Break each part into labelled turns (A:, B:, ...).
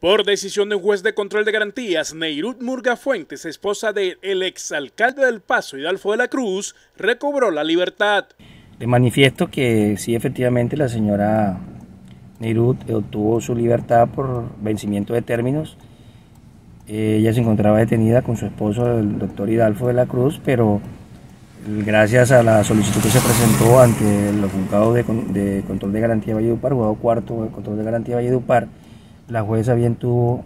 A: Por decisión de juez de control de garantías, Neirut Murga Fuentes, esposa del ex exalcalde del Paso, Hidalgo de la Cruz, recobró la libertad.
B: Le manifiesto que sí, efectivamente, la señora Neirut obtuvo su libertad por vencimiento de términos. Ella se encontraba detenida con su esposo, el doctor Hidalgo de la Cruz, pero gracias a la solicitud que se presentó ante el juzgado de, de control de garantía Valledupar, juzgado cuarto de control de garantía Valledupar, la jueza bien tuvo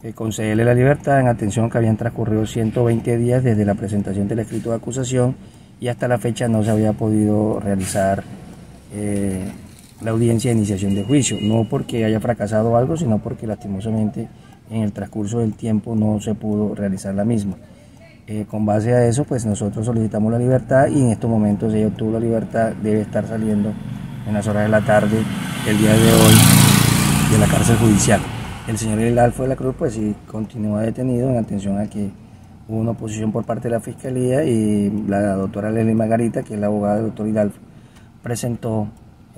B: que eh, concederle la libertad en atención que habían transcurrido 120 días desde la presentación del escrito de acusación y hasta la fecha no se había podido realizar eh, la audiencia de iniciación de juicio, no porque haya fracasado algo, sino porque lastimosamente en el transcurso del tiempo no se pudo realizar la misma. Eh, con base a eso, pues nosotros solicitamos la libertad y en estos momentos ella obtuvo la libertad, debe estar saliendo en las horas de la tarde el día de hoy la cárcel judicial. El señor Hidalgo de la Cruz pues sí continúa detenido en atención a que hubo una oposición por parte de la Fiscalía y la doctora Lely Margarita, que es la abogada del doctor Hidalgo, presentó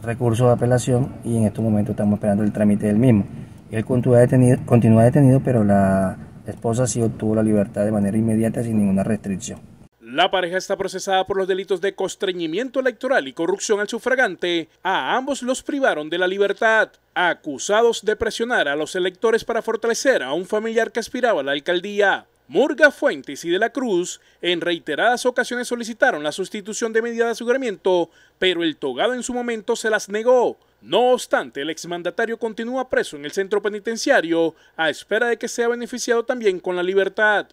B: recurso de apelación y en estos momentos estamos esperando el trámite del mismo. Él continúa detenido, continúa detenido pero la esposa sí obtuvo la libertad de manera inmediata sin ninguna restricción.
A: La pareja está procesada por los delitos de constreñimiento electoral y corrupción al sufragante. A ambos los privaron de la libertad, acusados de presionar a los electores para fortalecer a un familiar que aspiraba a la alcaldía. Murga Fuentes y de la Cruz en reiteradas ocasiones solicitaron la sustitución de medida de aseguramiento, pero el togado en su momento se las negó. No obstante, el exmandatario continúa preso en el centro penitenciario a espera de que sea beneficiado también con la libertad.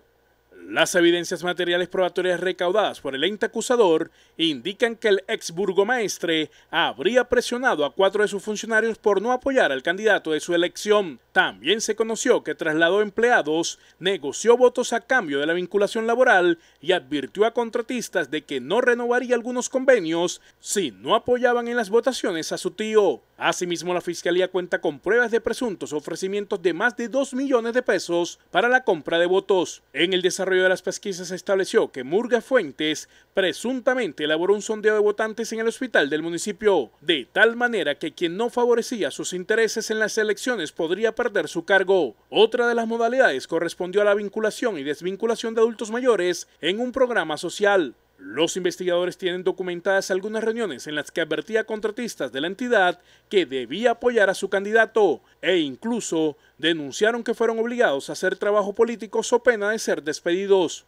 A: Las evidencias materiales probatorias recaudadas por el ente acusador indican que el ex burgomaestre habría presionado a cuatro de sus funcionarios por no apoyar al candidato de su elección. También se conoció que trasladó empleados, negoció votos a cambio de la vinculación laboral y advirtió a contratistas de que no renovaría algunos convenios si no apoyaban en las votaciones a su tío. Asimismo, la Fiscalía cuenta con pruebas de presuntos ofrecimientos de más de 2 millones de pesos para la compra de votos. En el desarrollo de las pesquisas se estableció que Murga Fuentes presuntamente elaboró un sondeo de votantes en el hospital del municipio, de tal manera que quien no favorecía sus intereses en las elecciones podría perder su cargo. Otra de las modalidades correspondió a la vinculación y desvinculación de adultos mayores en un programa social. Los investigadores tienen documentadas algunas reuniones en las que advertía a contratistas de la entidad que debía apoyar a su candidato e incluso denunciaron que fueron obligados a hacer trabajo político so pena de ser despedidos.